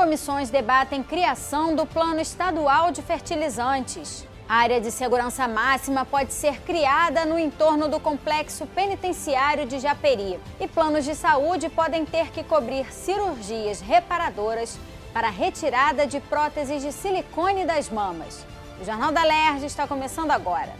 Comissões debatem criação do Plano Estadual de Fertilizantes. A área de segurança máxima pode ser criada no entorno do complexo penitenciário de Japeri. E planos de saúde podem ter que cobrir cirurgias reparadoras para retirada de próteses de silicone das mamas. O Jornal da Lerge está começando agora.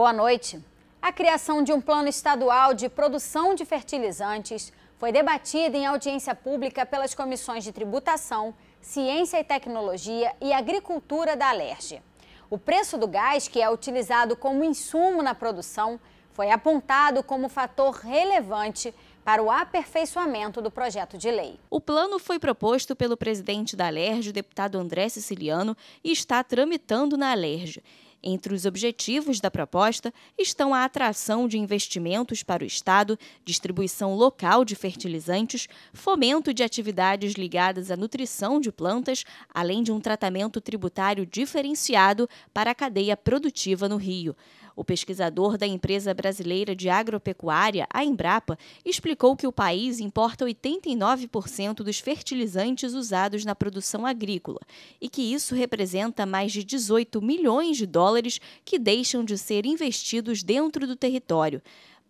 Boa noite. A criação de um plano estadual de produção de fertilizantes foi debatida em audiência pública pelas comissões de Tributação, Ciência e Tecnologia e Agricultura da Alerj. O preço do gás, que é utilizado como insumo na produção, foi apontado como fator relevante para o aperfeiçoamento do projeto de lei. O plano foi proposto pelo presidente da Alerj, o deputado André Siciliano, e está tramitando na Alerj. Entre os objetivos da proposta estão a atração de investimentos para o Estado, distribuição local de fertilizantes, fomento de atividades ligadas à nutrição de plantas, além de um tratamento tributário diferenciado para a cadeia produtiva no Rio. O pesquisador da empresa brasileira de agropecuária, a Embrapa, explicou que o país importa 89% dos fertilizantes usados na produção agrícola e que isso representa mais de 18 milhões de dólares que deixam de ser investidos dentro do território.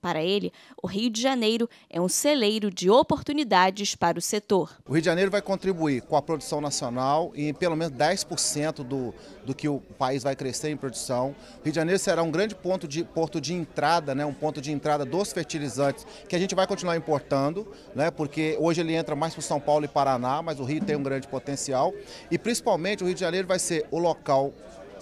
Para ele, o Rio de Janeiro é um celeiro de oportunidades para o setor. O Rio de Janeiro vai contribuir com a produção nacional em pelo menos 10% do, do que o país vai crescer em produção. O Rio de Janeiro será um grande ponto de, porto de entrada, né, um ponto de entrada dos fertilizantes que a gente vai continuar importando, né, porque hoje ele entra mais para São Paulo e Paraná, mas o Rio tem um grande potencial. E principalmente o Rio de Janeiro vai ser o local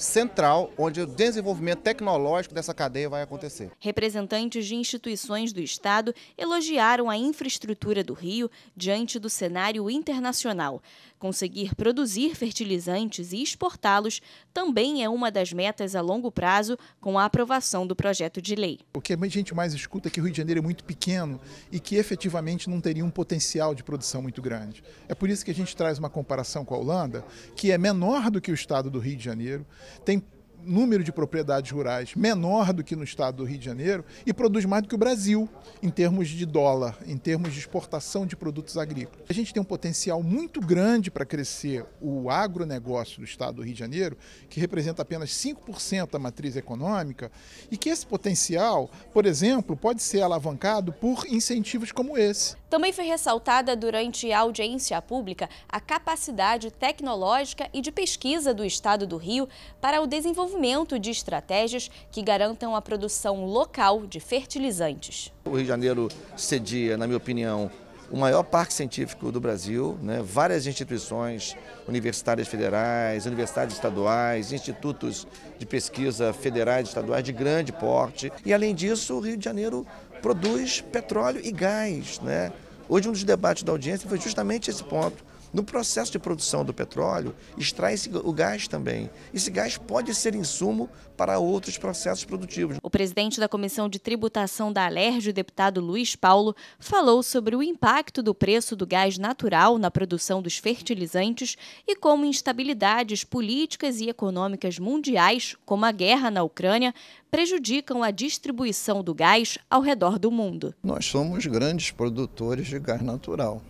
central onde o desenvolvimento tecnológico dessa cadeia vai acontecer. Representantes de instituições do Estado elogiaram a infraestrutura do Rio diante do cenário internacional. Conseguir produzir fertilizantes e exportá-los também é uma das metas a longo prazo com a aprovação do projeto de lei. O que a gente mais escuta é que o Rio de Janeiro é muito pequeno e que efetivamente não teria um potencial de produção muito grande. É por isso que a gente traz uma comparação com a Holanda, que é menor do que o estado do Rio de Janeiro, tem número de propriedades rurais menor do que no estado do Rio de Janeiro e produz mais do que o Brasil em termos de dólar, em termos de exportação de produtos agrícolas. A gente tem um potencial muito grande para crescer o agronegócio do estado do Rio de Janeiro, que representa apenas 5% da matriz econômica, e que esse potencial, por exemplo, pode ser alavancado por incentivos como esse. Também foi ressaltada durante a audiência pública a capacidade tecnológica e de pesquisa do Estado do Rio para o desenvolvimento de estratégias que garantam a produção local de fertilizantes. O Rio de Janeiro cedia, na minha opinião, o maior parque científico do Brasil, né? várias instituições universitárias federais, universidades estaduais, institutos de pesquisa federais e estaduais de grande porte. E, além disso, o Rio de Janeiro produz petróleo e gás. Né? Hoje um dos debates da audiência foi justamente esse ponto. No processo de produção do petróleo, extrai o gás também. Esse gás pode ser insumo para outros processos produtivos. O presidente da Comissão de Tributação da Alerj, o deputado Luiz Paulo, falou sobre o impacto do preço do gás natural na produção dos fertilizantes e como instabilidades políticas e econômicas mundiais, como a guerra na Ucrânia, prejudicam a distribuição do gás ao redor do mundo. Nós somos grandes produtores de gás natural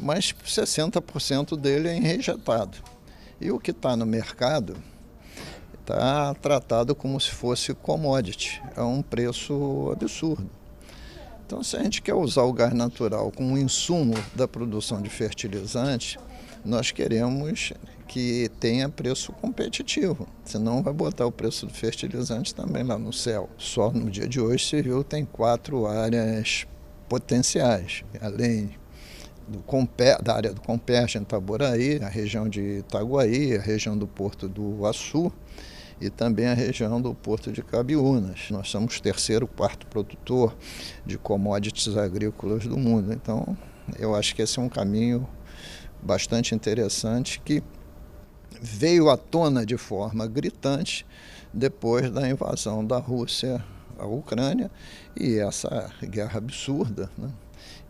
mas 60% dele é enrejetado. E o que está no mercado está tratado como se fosse commodity, a é um preço absurdo. Então, se a gente quer usar o gás natural como insumo da produção de fertilizante nós queremos que tenha preço competitivo, senão vai botar o preço do fertilizante também lá no céu. Só no dia de hoje se viu tem quatro áreas potenciais, além do Compe, da área do em Itaboraí, tá a região de Itaguaí, a região do Porto do Açu e também a região do Porto de Cabiúnas. Nós somos terceiro, quarto produtor de commodities agrícolas do mundo. Então, eu acho que esse é um caminho bastante interessante que veio à tona de forma gritante depois da invasão da Rússia à Ucrânia e essa guerra absurda. Né?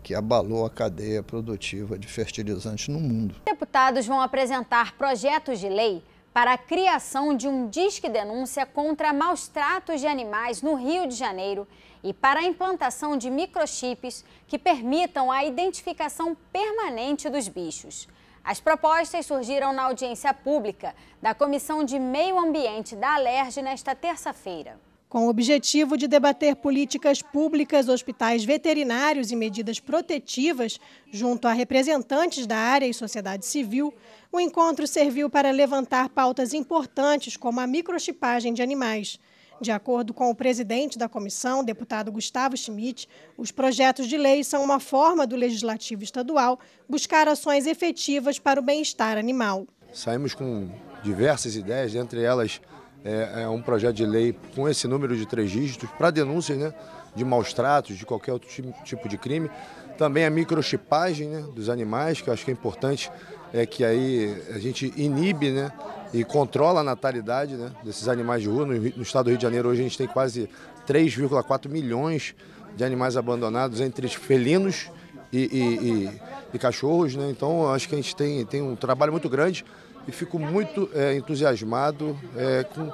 que abalou a cadeia produtiva de fertilizantes no mundo. Deputados vão apresentar projetos de lei para a criação de um disque denúncia contra maus tratos de animais no Rio de Janeiro e para a implantação de microchips que permitam a identificação permanente dos bichos. As propostas surgiram na audiência pública da Comissão de Meio Ambiente da Alerj nesta terça-feira com o objetivo de debater políticas públicas, hospitais veterinários e medidas protetivas, junto a representantes da área e sociedade civil, o encontro serviu para levantar pautas importantes como a microchipagem de animais. De acordo com o presidente da comissão, deputado Gustavo Schmidt, os projetos de lei são uma forma do legislativo estadual buscar ações efetivas para o bem-estar animal. Saímos com diversas ideias, dentre elas é, é um projeto de lei com esse número de três dígitos para denúncias né, de maus tratos, de qualquer outro tipo de crime. Também a microchipagem né, dos animais, que eu acho que é importante, é que aí a gente inibe né, e controla a natalidade né, desses animais de rua. No, no estado do Rio de Janeiro hoje a gente tem quase 3,4 milhões de animais abandonados, entre felinos e, e, e cachorros, né? Então acho que a gente tem, tem um trabalho muito grande e fico muito é, entusiasmado é, com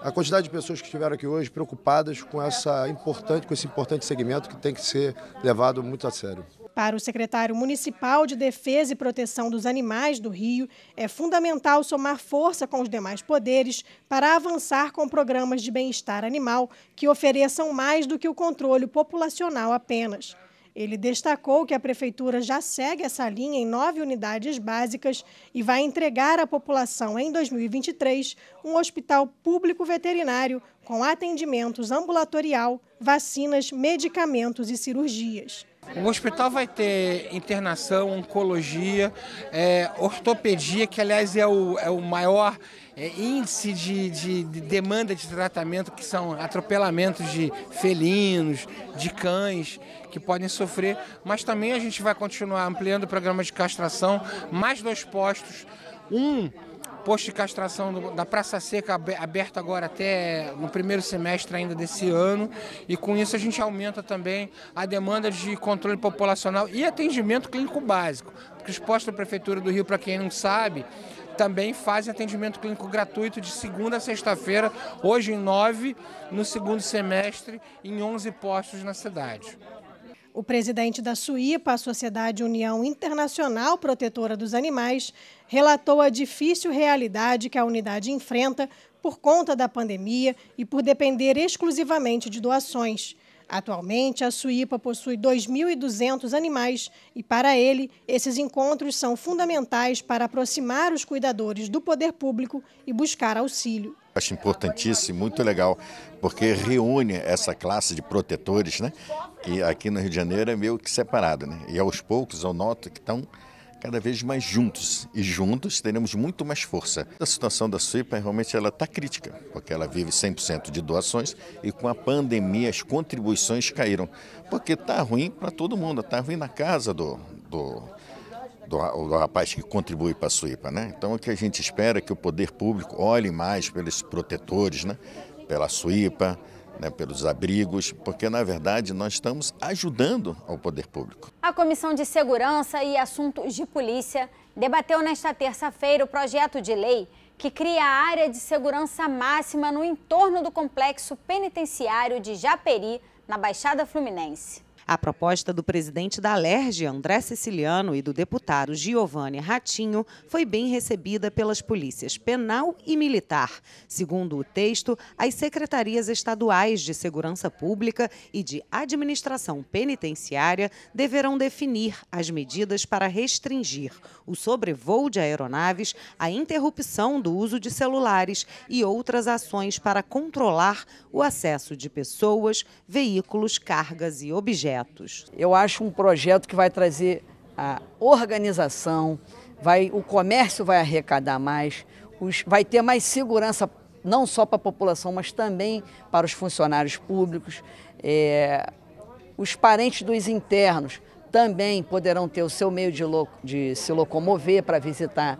a quantidade de pessoas que estiveram aqui hoje preocupadas com, essa importante, com esse importante segmento que tem que ser levado muito a sério. Para o secretário municipal de Defesa e Proteção dos Animais do Rio, é fundamental somar força com os demais poderes para avançar com programas de bem-estar animal que ofereçam mais do que o controle populacional apenas. Ele destacou que a Prefeitura já segue essa linha em nove unidades básicas e vai entregar à população, em 2023, um hospital público veterinário com atendimentos ambulatorial, vacinas, medicamentos e cirurgias. O hospital vai ter internação, oncologia, é, ortopedia, que aliás é o, é o maior é, índice de, de, de, demanda de tratamento, que são atropelamentos de felinos, de cães, que podem sofrer. Mas também a gente vai continuar ampliando o programa de castração, mais dois postos. Um posto de castração do, da Praça Seca aberto agora até no primeiro semestre ainda desse ano. E com isso a gente aumenta também a demanda de controle populacional e atendimento clínico básico. Porque os postos da Prefeitura do Rio, para quem não sabe, também fazem atendimento clínico gratuito de segunda a sexta-feira, hoje em nove, no segundo semestre, em 11 postos na cidade. O presidente da SUIPA, a Sociedade União Internacional Protetora dos Animais, relatou a difícil realidade que a unidade enfrenta por conta da pandemia e por depender exclusivamente de doações. Atualmente, a Suípa possui 2.200 animais e, para ele, esses encontros são fundamentais para aproximar os cuidadores do poder público e buscar auxílio acho importantíssimo, muito legal, porque reúne essa classe de protetores, né? Que aqui no Rio de Janeiro é meio que separado, né? E aos poucos eu noto que estão cada vez mais juntos e juntos teremos muito mais força. A situação da SUIPA realmente ela está crítica, porque ela vive 100% de doações e com a pandemia as contribuições caíram, porque está ruim para todo mundo, está ruim na casa do, do do, do rapaz que contribui para a SUIPA. Né? Então, o que a gente espera é que o poder público olhe mais pelos protetores, né? pela SUIPA, né, pelos abrigos, porque na verdade nós estamos ajudando ao poder público. A Comissão de Segurança e Assuntos de Polícia debateu nesta terça-feira o projeto de lei que cria a área de segurança máxima no entorno do complexo penitenciário de Japeri, na Baixada Fluminense. A proposta do presidente da Alerj, André Siciliano, e do deputado Giovanni Ratinho foi bem recebida pelas polícias penal e militar. Segundo o texto, as secretarias estaduais de segurança pública e de administração penitenciária deverão definir as medidas para restringir o sobrevoo de aeronaves, a interrupção do uso de celulares e outras ações para controlar o acesso de pessoas, veículos, cargas e objetos projetos. Eu acho um projeto que vai trazer a organização, vai, o comércio vai arrecadar mais, os, vai ter mais segurança não só para a população, mas também para os funcionários públicos, é, os parentes dos internos também poderão ter o seu meio de, lo, de se locomover para visitar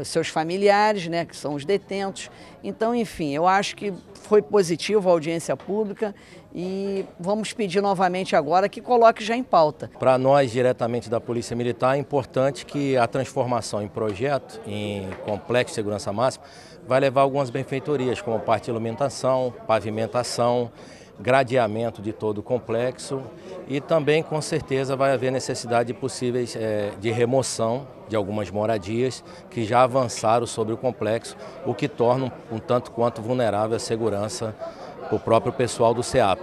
os seus familiares, né, que são os detentos. Então, enfim, eu acho que foi positivo a audiência pública e vamos pedir novamente agora que coloque já em pauta. Para nós, diretamente da Polícia Militar, é importante que a transformação em projeto, em complexo de segurança máxima, vai levar algumas benfeitorias, como parte de iluminação, pavimentação, gradeamento de todo o complexo e também, com certeza, vai haver necessidade de possíveis é, de remoção de algumas moradias que já avançaram sobre o complexo, o que torna um tanto quanto vulnerável a segurança para o próprio pessoal do SEAP.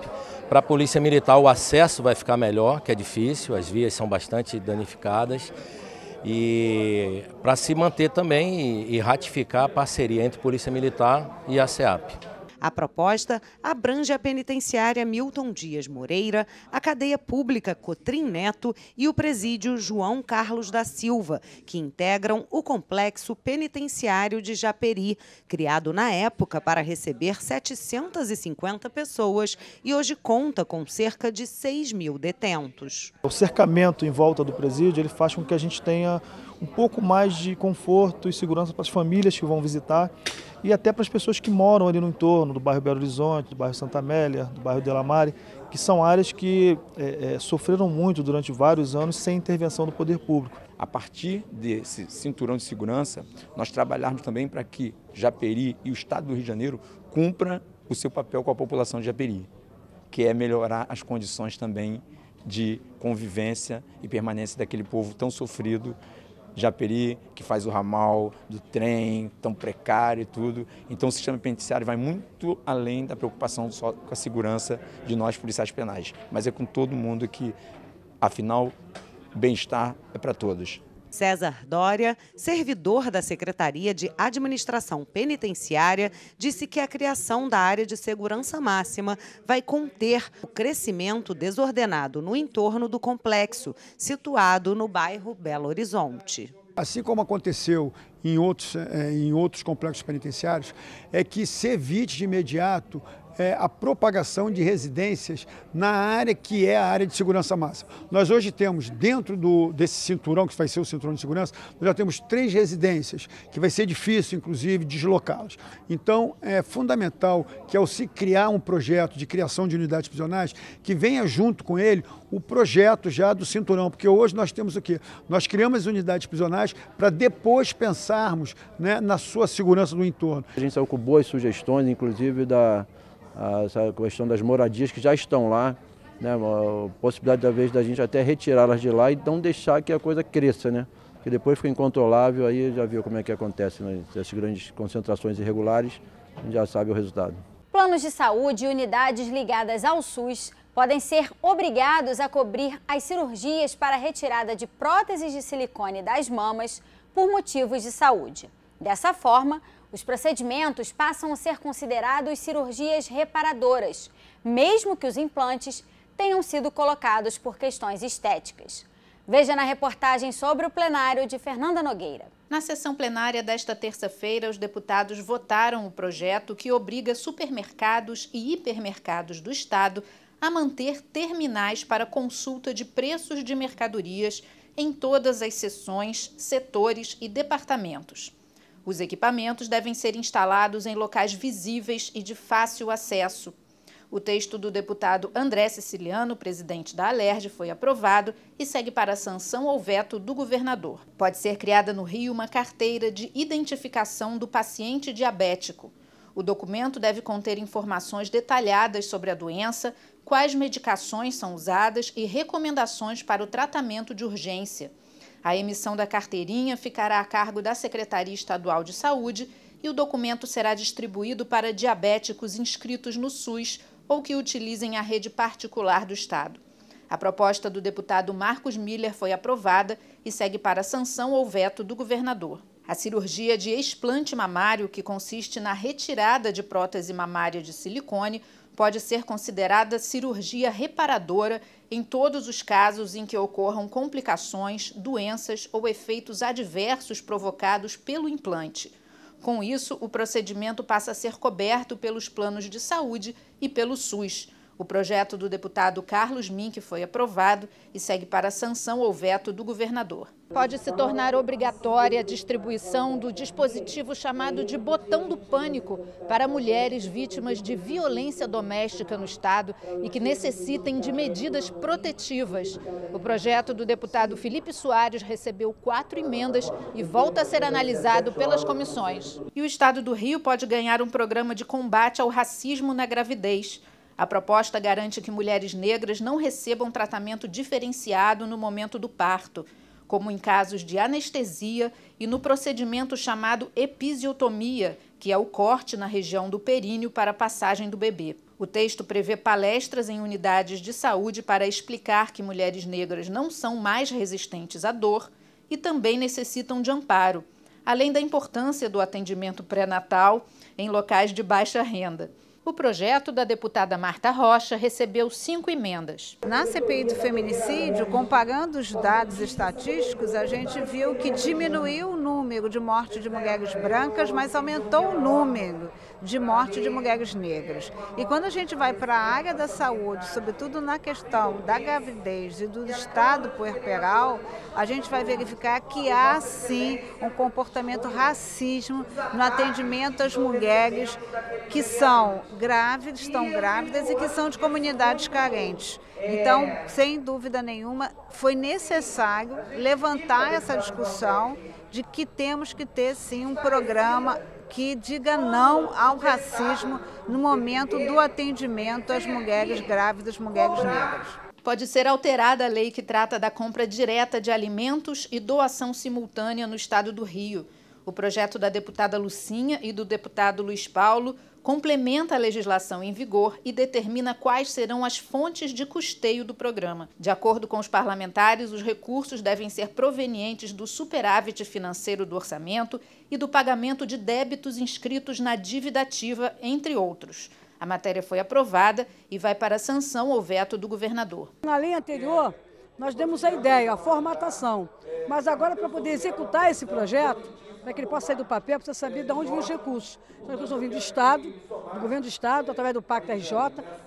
Para a Polícia Militar, o acesso vai ficar melhor, que é difícil, as vias são bastante danificadas. E para se manter também e, e ratificar a parceria entre Polícia Militar e a SEAP. A proposta abrange a penitenciária Milton Dias Moreira, a cadeia pública Cotrim Neto e o presídio João Carlos da Silva, que integram o complexo penitenciário de Japeri, criado na época para receber 750 pessoas e hoje conta com cerca de 6 mil detentos. O cercamento em volta do presídio ele faz com que a gente tenha um pouco mais de conforto e segurança para as famílias que vão visitar e até para as pessoas que moram ali no entorno do bairro Belo Horizonte, do bairro Santa Amélia, do bairro Delamare, que são áreas que é, é, sofreram muito durante vários anos sem intervenção do poder público. A partir desse cinturão de segurança, nós trabalharmos também para que Japeri e o Estado do Rio de Janeiro cumpra o seu papel com a população de Japeri, que é melhorar as condições também de convivência e permanência daquele povo tão sofrido Japeri, que faz o ramal do trem, tão precário e tudo. Então o sistema penitenciário vai muito além da preocupação só com a segurança de nós policiais penais, mas é com todo mundo que, afinal, bem-estar é para todos. César Dória, servidor da Secretaria de Administração Penitenciária, disse que a criação da área de segurança máxima vai conter o crescimento desordenado no entorno do complexo, situado no bairro Belo Horizonte. Assim como aconteceu em outros, eh, em outros complexos penitenciários, é que se evite de imediato é, a propagação de residências na área que é a área de segurança máxima. Nós hoje temos, dentro do, desse cinturão, que vai ser o cinturão de segurança, nós já temos três residências, que vai ser difícil, inclusive, deslocá-las. Então, é fundamental que, ao se criar um projeto de criação de unidades prisionais, que venha junto com ele o projeto já do cinturão, porque hoje nós temos o quê? Nós criamos as unidades prisionais para depois pensarmos né, na sua segurança do entorno. A gente saiu com boas sugestões, inclusive da essa questão das moradias que já estão lá, né, a possibilidade da vez da gente até retirá-las de lá e não deixar que a coisa cresça, né? Que depois fica incontrolável, aí já viu como é que acontece nessas né? grandes concentrações irregulares, a gente já sabe o resultado. Planos de saúde e unidades ligadas ao SUS podem ser obrigados a cobrir as cirurgias para retirada de próteses de silicone das mamas por motivos de saúde. Dessa forma, os procedimentos passam a ser considerados cirurgias reparadoras, mesmo que os implantes tenham sido colocados por questões estéticas. Veja na reportagem sobre o plenário de Fernanda Nogueira. Na sessão plenária desta terça-feira, os deputados votaram o projeto que obriga supermercados e hipermercados do Estado a manter terminais para consulta de preços de mercadorias em todas as seções, setores e departamentos. Os equipamentos devem ser instalados em locais visíveis e de fácil acesso. O texto do deputado André Siciliano, presidente da Alerj, foi aprovado e segue para sanção ou veto do governador. Pode ser criada no Rio uma carteira de identificação do paciente diabético. O documento deve conter informações detalhadas sobre a doença, quais medicações são usadas e recomendações para o tratamento de urgência. A emissão da carteirinha ficará a cargo da Secretaria Estadual de Saúde e o documento será distribuído para diabéticos inscritos no SUS ou que utilizem a rede particular do Estado. A proposta do deputado Marcos Miller foi aprovada e segue para sanção ou veto do governador. A cirurgia de explante mamário, que consiste na retirada de prótese mamária de silicone, pode ser considerada cirurgia reparadora em todos os casos em que ocorram complicações, doenças ou efeitos adversos provocados pelo implante. Com isso, o procedimento passa a ser coberto pelos planos de saúde e pelo SUS. O projeto do deputado Carlos Mink foi aprovado e segue para sanção ou veto do governador. Pode se tornar obrigatória a distribuição do dispositivo chamado de botão do pânico para mulheres vítimas de violência doméstica no Estado e que necessitem de medidas protetivas. O projeto do deputado Felipe Soares recebeu quatro emendas e volta a ser analisado pelas comissões. E o Estado do Rio pode ganhar um programa de combate ao racismo na gravidez. A proposta garante que mulheres negras não recebam tratamento diferenciado no momento do parto, como em casos de anestesia e no procedimento chamado episiotomia, que é o corte na região do períneo para a passagem do bebê. O texto prevê palestras em unidades de saúde para explicar que mulheres negras não são mais resistentes à dor e também necessitam de amparo, além da importância do atendimento pré-natal em locais de baixa renda. O projeto da deputada Marta Rocha recebeu cinco emendas. Na CPI do feminicídio, comparando os dados estatísticos, a gente viu que diminuiu o número de mortes de mulheres brancas, mas aumentou o número de morte de mulheres negras. E quando a gente vai para a área da saúde, sobretudo na questão da gravidez e do estado puerperal, a gente vai verificar que há sim um comportamento racismo no atendimento às mulheres que são grávidas, estão grávidas e que são de comunidades carentes. Então, sem dúvida nenhuma, foi necessário levantar essa discussão de que temos que ter sim um programa que diga não ao racismo no momento do atendimento às mulheres grávidas, mulheres negras. Pode ser alterada a lei que trata da compra direta de alimentos e doação simultânea no estado do Rio. O projeto da deputada Lucinha e do deputado Luiz Paulo complementa a legislação em vigor e determina quais serão as fontes de custeio do programa. De acordo com os parlamentares, os recursos devem ser provenientes do superávit financeiro do orçamento e do pagamento de débitos inscritos na dívida ativa, entre outros. A matéria foi aprovada e vai para a sanção ou veto do governador. Na lei anterior, nós demos a ideia, a formatação, mas agora para poder executar esse projeto, para é que ele possa sair do papel, precisa saber de onde vêm os recursos. Os recursos vão vir do Estado, do governo do Estado, através do Pacto RJ,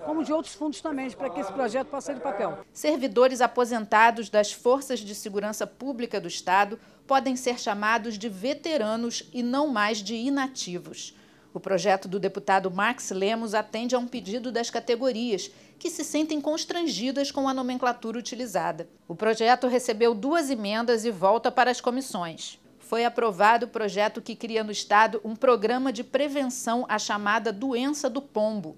como de outros fundos também, para que esse projeto possa sair do papel. Servidores aposentados das Forças de Segurança Pública do Estado podem ser chamados de veteranos e não mais de inativos. O projeto do deputado Max Lemos atende a um pedido das categorias, que se sentem constrangidas com a nomenclatura utilizada. O projeto recebeu duas emendas e volta para as comissões foi aprovado o projeto que cria no Estado um programa de prevenção à chamada doença do pombo.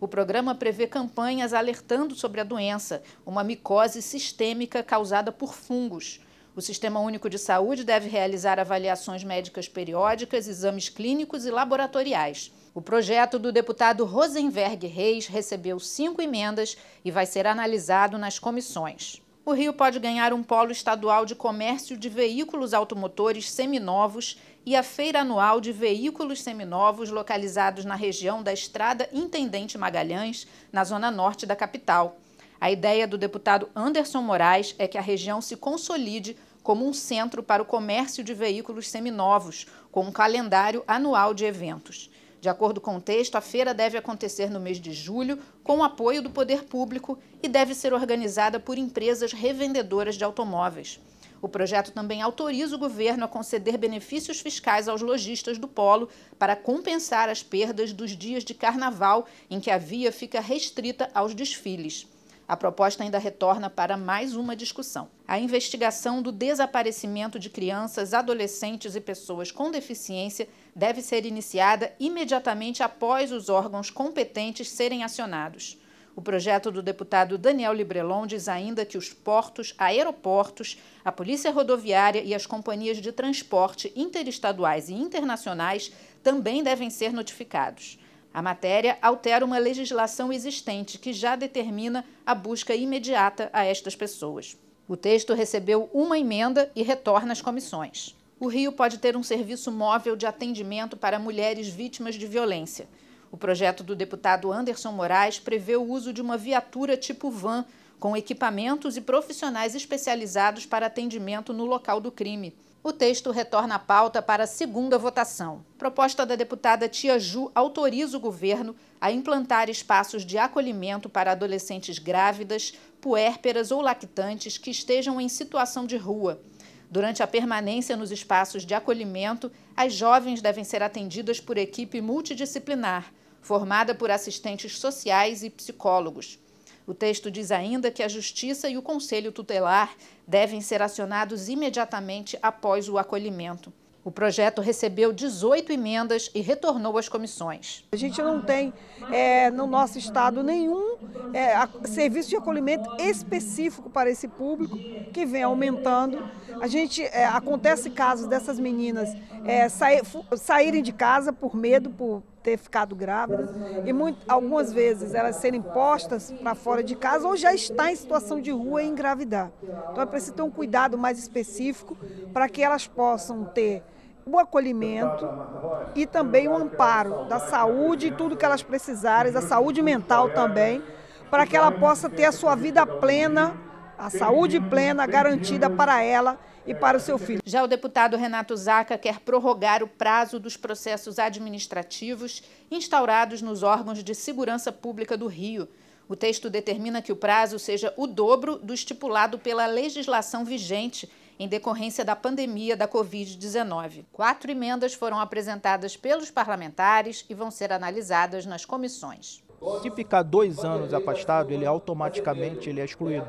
O programa prevê campanhas alertando sobre a doença, uma micose sistêmica causada por fungos. O Sistema Único de Saúde deve realizar avaliações médicas periódicas, exames clínicos e laboratoriais. O projeto do deputado Rosenberg Reis recebeu cinco emendas e vai ser analisado nas comissões o Rio pode ganhar um polo estadual de comércio de veículos automotores seminovos e a feira anual de veículos seminovos localizados na região da Estrada Intendente Magalhães, na zona norte da capital. A ideia do deputado Anderson Moraes é que a região se consolide como um centro para o comércio de veículos seminovos, com um calendário anual de eventos. De acordo com o texto, a feira deve acontecer no mês de julho, com o apoio do poder público e deve ser organizada por empresas revendedoras de automóveis. O projeto também autoriza o governo a conceder benefícios fiscais aos lojistas do polo para compensar as perdas dos dias de carnaval em que a via fica restrita aos desfiles. A proposta ainda retorna para mais uma discussão. A investigação do desaparecimento de crianças, adolescentes e pessoas com deficiência deve ser iniciada imediatamente após os órgãos competentes serem acionados. O projeto do deputado Daniel Librelon diz ainda que os portos, aeroportos, a polícia rodoviária e as companhias de transporte interestaduais e internacionais também devem ser notificados. A matéria altera uma legislação existente que já determina a busca imediata a estas pessoas. O texto recebeu uma emenda e retorna às comissões. O Rio pode ter um serviço móvel de atendimento para mulheres vítimas de violência. O projeto do deputado Anderson Moraes prevê o uso de uma viatura tipo van, com equipamentos e profissionais especializados para atendimento no local do crime. O texto retorna à pauta para a segunda votação. Proposta da deputada Tia Ju autoriza o governo a implantar espaços de acolhimento para adolescentes grávidas, puérperas ou lactantes que estejam em situação de rua. Durante a permanência nos espaços de acolhimento, as jovens devem ser atendidas por equipe multidisciplinar, formada por assistentes sociais e psicólogos. O texto diz ainda que a Justiça e o Conselho Tutelar devem ser acionados imediatamente após o acolhimento. O projeto recebeu 18 emendas e retornou às comissões. A gente não tem é, no nosso estado nenhum é, a, serviço de acolhimento específico para esse público que vem aumentando. A gente é, acontece casos dessas meninas é, saírem de casa por medo, por, ter ficado grávida e muito, algumas vezes elas serem postas para fora de casa ou já está em situação de rua e engravidar. Então é preciso ter um cuidado mais específico para que elas possam ter o acolhimento e também o amparo da saúde e tudo que elas precisarem, da saúde mental também, para que ela possa ter a sua vida plena, a saúde plena garantida para ela e para o seu filho. Já o deputado Renato Zaca quer prorrogar o prazo dos processos administrativos instaurados nos órgãos de segurança pública do Rio. O texto determina que o prazo seja o dobro do estipulado pela legislação vigente em decorrência da pandemia da Covid-19. Quatro emendas foram apresentadas pelos parlamentares e vão ser analisadas nas comissões. Se ficar dois anos afastado, ele automaticamente ele é excluído.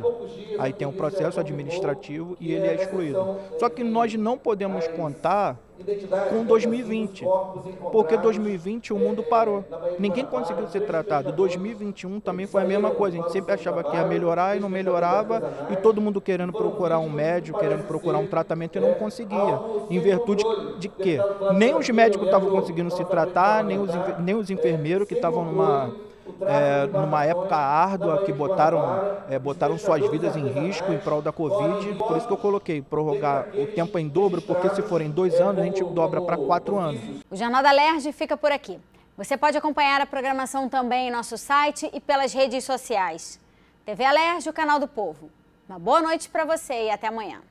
Aí tem um processo administrativo e ele é excluído. Só que nós não podemos contar com 2020. Porque 2020 o mundo parou. Ninguém conseguiu ser tratado. 2021 também foi a mesma coisa. A gente sempre achava que ia melhorar e não melhorava, e todo mundo querendo procurar um médico, querendo procurar um tratamento e não conseguia. Em virtude de quê? Nem os médicos estavam conseguindo se tratar, nem os, nem os enfermeiros que estavam numa é, numa época árdua que botaram, é, botaram suas vidas em risco em prol da Covid. Por isso que eu coloquei prorrogar o tempo em dobro, porque se forem dois anos, gente dobra para quatro anos. O Jornal da Lerge fica por aqui. Você pode acompanhar a programação também em nosso site e pelas redes sociais. TV Alerj, o canal do povo. Uma boa noite para você e até amanhã.